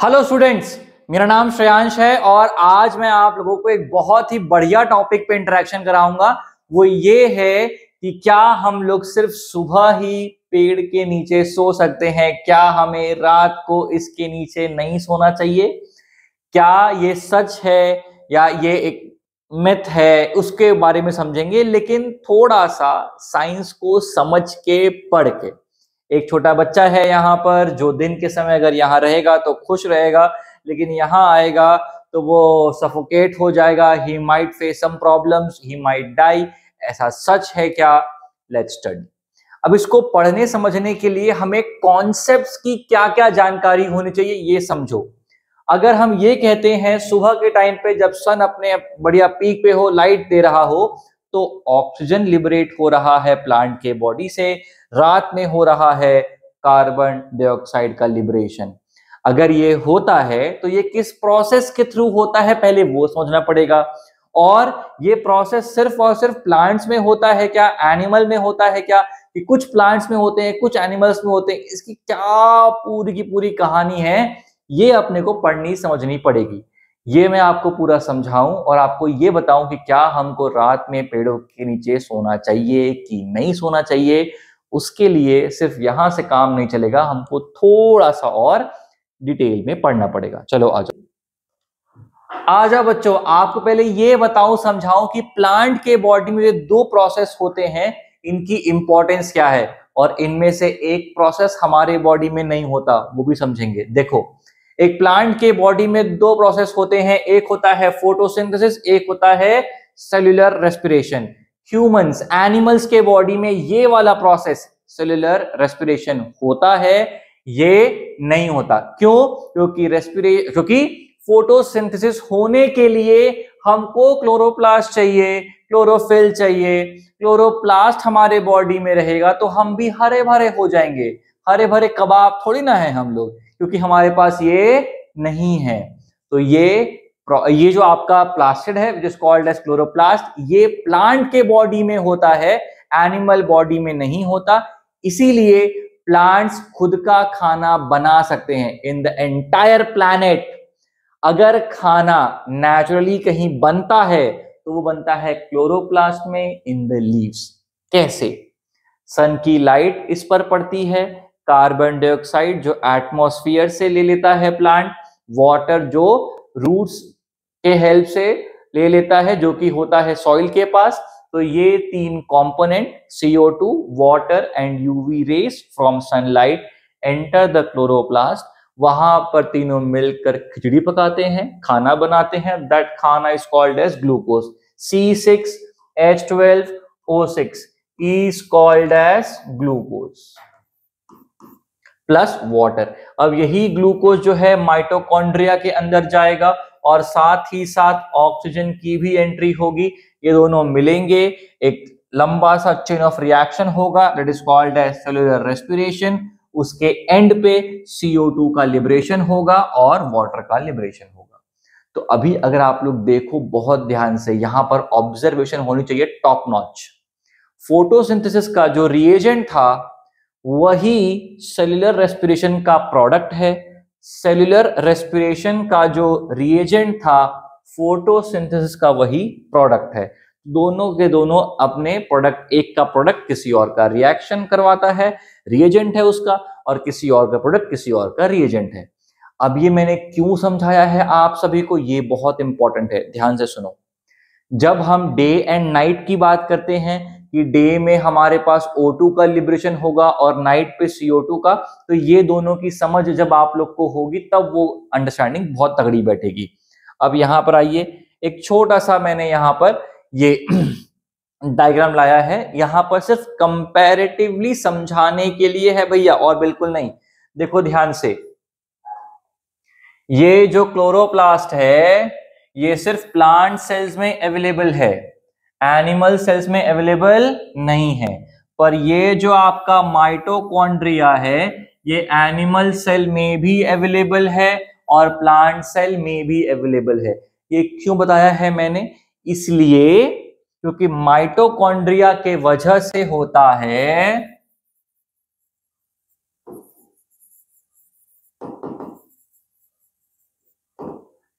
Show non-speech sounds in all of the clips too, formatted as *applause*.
hello students मेरा नाम श्रेयांश है और आज मैं आप लोगों को एक बहुत ही बढ़िया टॉपिक पे इंटरेक्शन कराऊंगा वो ये है कि क्या हम लोग सिर्फ सुबह ही पेड़ के नीचे सो सकते हैं क्या हमें रात को इसके नीचे नहीं सोना चाहिए क्या ये सच है या ये एक मिथ है उसके बारे में समझेंगे लेकिन थोड़ा सा साइंस को समझ के पढ़ के एक छोटा बच्चा है यहाँ पर जो दिन के समय अगर यहाँ रहेगा तो खुश रहेगा लेकिन यहाँ आएगा तो वो सफोकेट हो जाएगा he might face some problems he might die ऐसा सच है क्या लेट स्टडी अब इसको पढ़ने समझने के लिए हमें कॉन्सेप्ट्स की क्या क्या जानकारी होनी चाहिए ये समझो अगर हम ये कहते हैं सुबह के टाइम पे जब सन अपने बढ़िया पीक पे हो लाइट दे रहा हो तो ऑक्सीजन लिबरेट हो रहा है प्लांट के बॉडी से रात में हो रहा है कार्बन डाइऑक्साइड का लिबरेशन अगर ये होता है तो ये किस प्रोसेस के थ्रू होता है पहले वो समझना पड़ेगा और ये प्रोसेस सिर्फ और सिर्फ प्लांट्स में होता है क्या एनिमल में होता है क्या कि कुछ प्लांट्स में होते हैं कुछ एनिमल्स में होते हैं इसकी क्या पूरी की पूरी कहानी है ये अपने को पढ़नी समझनी पड़ेगी ये मैं आपको पूरा समझाऊं और आपको ये बताऊं कि क्या हमको रात में पेड़ों के नीचे सोना चाहिए कि नहीं सोना चाहिए उसके लिए सिर्फ यहां से काम नहीं चलेगा हमको थोड़ा सा और डिटेल में पढ़ना पड़ेगा चलो आ जाओ आ जाओ बच्चों आपको पहले ये बताऊं समझाऊं कि प्लांट के बॉडी में जो दो प्रोसेस होते हैं इनकी इंपॉर्टेंस क्या है और इनमें से एक प्रोसेस हमारे बॉडी में नहीं होता वो भी समझेंगे देखो एक प्लांट के बॉडी में दो प्रोसेस होते हैं एक होता है फोटोसिंथेसिस एक होता है सेल्यूलर रेस्पिरेशन ह्यूमंस एनिमल्स के बॉडी में ये वाला प्रोसेस सेल्यूलर रेस्पिरेशन होता है ये नहीं होता क्यों क्योंकि रेस्पिरे क्योंकि फोटोसिंथेसिस होने के लिए हमको क्लोरोप्लास्ट चाहिए क्लोरोफिल चाहिए क्लोरोप्लास्ट हमारे बॉडी में रहेगा तो हम भी हरे भरे हो जाएंगे हरे भरे कबाब थोड़ी ना है हम लोग क्योंकि हमारे पास ये नहीं है तो ये ये जो आपका प्लास्टिड है which is called as chloroplast ये प्लांट के बॉडी में होता है एनिमल बॉडी में नहीं होता इसीलिए प्लांट्स खुद का खाना बना सकते हैं इन द एंटायर प्लानट अगर खाना नेचुरली कहीं बनता है तो वो बनता है क्लोरोप्लास्ट में इन द लीव्स कैसे सन की लाइट इस पर पड़ती है कार्बन डाइऑक्साइड जो एटमॉस्फेयर से ले लेता है प्लांट वाटर जो रूट्स के हेल्प से ले लेता है जो कि होता है सॉइल के पास तो ये तीन component CO two water and UV rays from sunlight enter the chloroplast वहां पर तीनों मिलकर खिचड़ी पकाते हैं खाना बनाते हैं दैट खाना is called as glucose C six H twelve O six is called as glucose plus water अब यही ग्लूकोज जो है माइटोकॉन्ड्रिया के अंदर जाएगा और साथ ही साथ ऑक्सीजन की भी एंट्री होगी ये दोनों मिलेंगे एक लंबा सा चेन ऑफ रिएक्शन होगा that is called as cellular respiration उसके एंड पे CO2 का लिबरेशन होगा और वाटर का लिबरेशन होगा तो अभी अगर आप लोग देखो बहुत ध्यान से यहां पर ऑब्जर्वेशन होनी चाहिए टॉप नॉच फोटोसिंथेसिस का जो रिएजेंट था वही सेलुलर रेस्पिरेशन का प्रोडक्ट है सेलुलर रेस्पिरेशन का जो रिएजेंट था फोटोसिंथेसिस का वही प्रोडक्ट है दोनों के दोनों अपने प्रोडक्ट एक का प्रोडक्ट किसी और का रिएक्शन करवाता है रिएजेंट है उसका और किसी और का प्रोडक्ट किसी और का रिएजेंट है अब ये मैंने क्यों समझाया है आप सभी को ये बहुत इंपॉर्टेंट है ध्यान से सुनो जब हम डे एंड नाइट की बात करते हैं कि डे में हमारे पास O2 का लिब्रेशन होगा और नाइट पे CO2 का तो ये दोनों की समझ जब आप लोग को होगी तब वो अंडरस्टैंडिंग बहुत तगड़ी बैठेगी अब यहाँ पर आइए एक छोटा सा मैंने यहाँ पर ये डायग्राम *clears throat* लाया है यहाँ पर सिर्फ कंपैरेटिवली समझाने के लिए है भैया और बिल्कुल नहीं देखो ध्यान से ये जो क्लोरोप्लास्ट है ये सिर्फ प्लांट सेल्स में अवेलेबल है एनिमल सेल्स में अवेलेबल नहीं है पर ये जो आपका माइटोकॉन्ड्रिया है ये एनिमल सेल में भी अवेलेबल है और प्लांट सेल में भी अवेलेबल है ये क्यों बताया है मैंने इसलिए क्योंकि माइटोकॉन्ड्रिया के वजह से होता है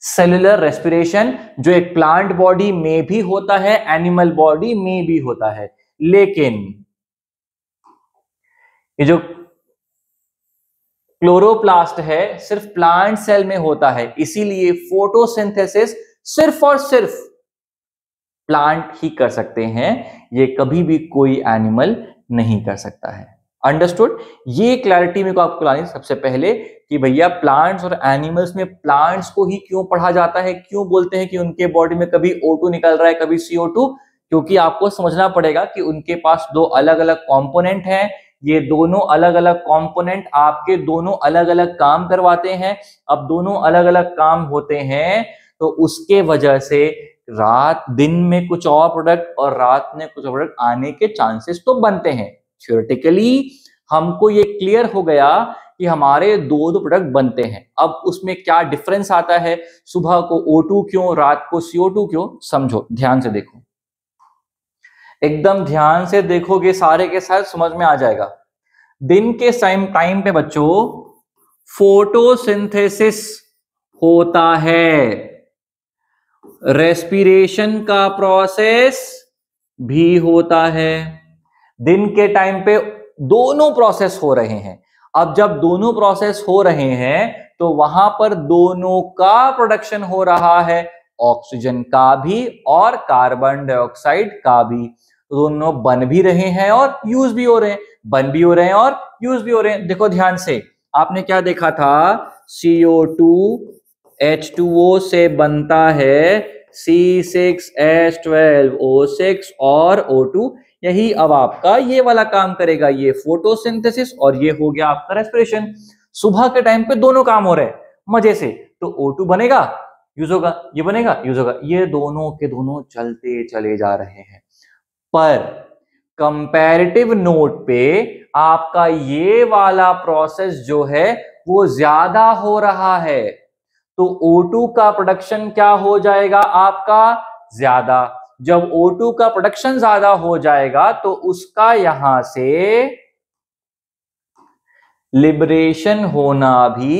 सेलुलर रेस्पिरेशन जो एक प्लांट बॉडी में भी होता है एनिमल बॉडी में भी होता है लेकिन ये जो क्लोरोप्लास्ट है सिर्फ प्लांट सेल में होता है इसीलिए फोटोसिंथेसिस सिर्फ और सिर्फ प्लांट ही कर सकते हैं ये कभी भी कोई एनिमल नहीं कर सकता है अंडरस्टूड ये क्लैरिटी मेरे को आपको लानी सबसे पहले कि भैया प्लांट्स और एनिमल्स में प्लांट्स को ही क्यों पढ़ा जाता है क्यों बोलते हैं कि उनके बॉडी में कभी ओ निकल रहा है कभी सीओ क्योंकि आपको समझना पड़ेगा कि उनके पास दो अलग अलग कॉम्पोनेंट हैं ये दोनों अलग अलग कंपोनेंट आपके दोनों अलग अलग काम करवाते हैं अब दोनों अलग अलग काम होते हैं तो उसके वजह से रात दिन में कुछ और प्रोडक्ट और रात में कुछ प्रोडक्ट आने के चांसेस तो बनते हैं थ्योरेटिकली हमको ये क्लियर हो गया कि हमारे दो दो प्रोडक्ट बनते हैं अब उसमें क्या डिफरेंस आता है सुबह को O2 क्यों रात को CO2 क्यों समझो ध्यान से देखो एकदम ध्यान से देखोगे सारे के साथ समझ में आ जाएगा दिन के टाइम टाइम पे बच्चों फोटोसिंथेसिस होता है रेस्पिरेशन का प्रोसेस भी होता है दिन के टाइम पे दोनों प्रोसेस हो रहे हैं अब जब दोनों प्रोसेस हो रहे हैं तो वहां पर दोनों का प्रोडक्शन हो रहा है ऑक्सीजन का भी और कार्बन डाइऑक्साइड का भी दोनों बन भी रहे हैं और यूज भी हो रहे हैं बन भी हो रहे हैं और यूज भी हो रहे हैं देखो ध्यान से आपने क्या देखा था CO two H two O से बनता है C six H twelve O six और ओ टू यही अब आपका ये वाला काम करेगा ये फोटोसिंथेसिस और ये हो गया आपका रेस्पिरेशन सुबह के टाइम पे दोनों काम हो रहे हैं मजे से तो O2 बनेगा यूज होगा ये बनेगा यूज होगा ये दोनों के दोनों चलते चले जा रहे हैं पर कंपैरेटिव नोट पे आपका ये वाला प्रोसेस जो है वो ज्यादा हो रहा है तो O2 का प्रोडक्शन क्या हो जाएगा आपका ज्यादा जब O2 का प्रोडक्शन ज्यादा हो जाएगा तो उसका यहां से लिबरेशन होना भी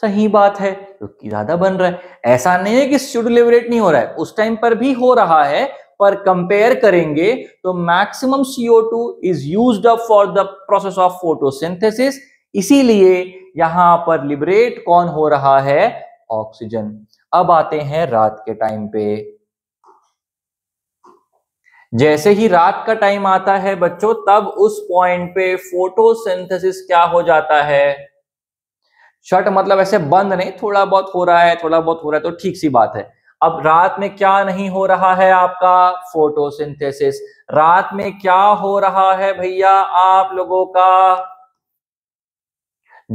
सही बात है क्योंकि तो ज्यादा बन रहा है ऐसा नहीं है कि शुड लिबरेट नहीं हो रहा है उस टाइम पर भी हो रहा है पर कंपेयर करेंगे तो maximum CO2 is used up for the process of photosynthesis इसीलिए यहां पर लिबरेट कौन हो रहा है ऑक्सीजन अब आते हैं रात के टाइम पे जैसे ही रात का टाइम आता है बच्चों तब उस पॉइंट पे फोटोसिंथेसिस क्या हो जाता है शट मतलब ऐसे बंद नहीं थोड़ा बहुत हो रहा है थोड़ा बहुत हो रहा है तो ठीक सी बात है अब रात में क्या नहीं हो रहा है आपका फोटोसिंथेसिस रात में क्या हो रहा है भैया आप लोगों का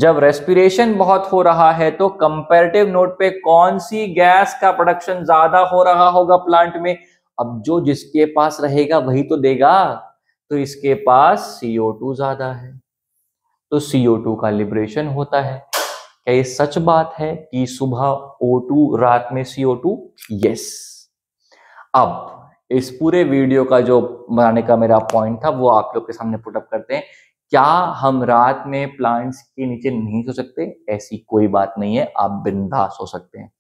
जब रेस्पिरेशन बहुत हो रहा है तो कंपेरेटिव नोट पे कौन सी गैस का प्रोडक्शन ज्यादा हो रहा होगा प्लांट में अब जो जिसके पास रहेगा वही तो देगा तो इसके पास सीओ टू ज्यादा है तो सीओ टू का लिबरेशन होता है क्या ये सच बात है कि सुबह ओ टू रात में सीओ टू यस अब इस पूरे वीडियो का जो बनाने का मेरा पॉइंट था वो आप लोग के सामने पुटअप करते हैं क्या हम रात में प्लांट्स के नीचे नहीं सो सकते ऐसी कोई बात नहीं है आप बिंदास हो सकते हैं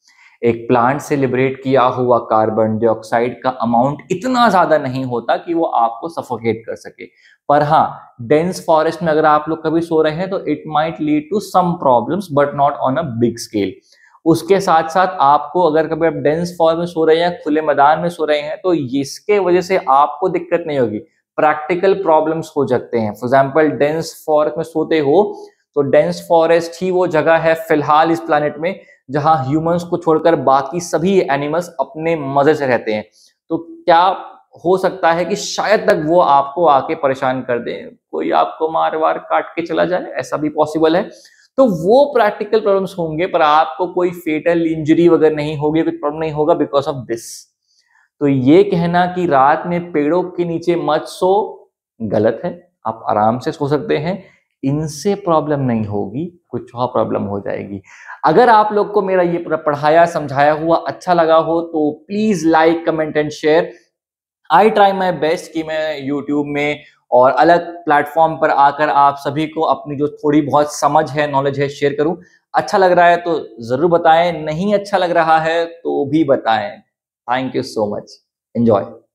एक प्लांट से लिबरेट किया हुआ कार्बन डाइऑक्साइड का अमाउंट इतना ज्यादा नहीं होता कि वो आपको सफोकेट कर सके पर हाँ डेंस फॉरेस्ट में अगर आप लोग कभी सो रहे हैं तो it might lead to some problems but not on a big scale उसके साथ साथ आपको अगर कभी आप डेंस फॉर्म में सो रहे हैं खुले मैदान में सो रहे हैं तो इसके वजह से आपको दिक्कत नहीं होगी प्रैक्टिकल प्रॉब्लम्स हो सकते हैं फॉर एग्जाम्पल डेंस फॉरेस्ट में सोते हो तो डेंस फॉरेस्ट ही वो जगह है फिलहाल इस प्लानट में जहां ह्यूमंस को छोड़कर बाकी सभी एनिमल्स अपने मजे से रहते हैं तो क्या हो सकता है कि शायद तक वो आपको आके परेशान कर दे कोई आपको मार वार काट के चला जाए ऐसा भी पॉसिबल है तो वो प्रैक्टिकल प्रॉब्लम्स होंगे पर आपको कोई फेटल इंजरी वगैरह नहीं होगी कुछ प्रॉब्लम नहीं होगा बिकॉज ऑफ दिस तो ये कहना कि रात में पेड़ों के नीचे मत सो गलत है आप आराम से सो सकते हैं इनसे प्रॉब्लम नहीं होगी कुछ और प्रॉब्लम हो जाएगी अगर आप लोग को मेरा ये पढ़ाया समझाया हुआ अच्छा लगा हो तो please like comment and share I try my best कि मैं यूट्यूब में और अलग प्लेटफॉर्म पर आकर आप सभी को अपनी जो थोड़ी बहुत समझ है नॉलेज है शेयर करूं अच्छा लग रहा है तो जरूर बताएं नहीं अच्छा लग रहा है तो भी बताएं thank you so much enjoy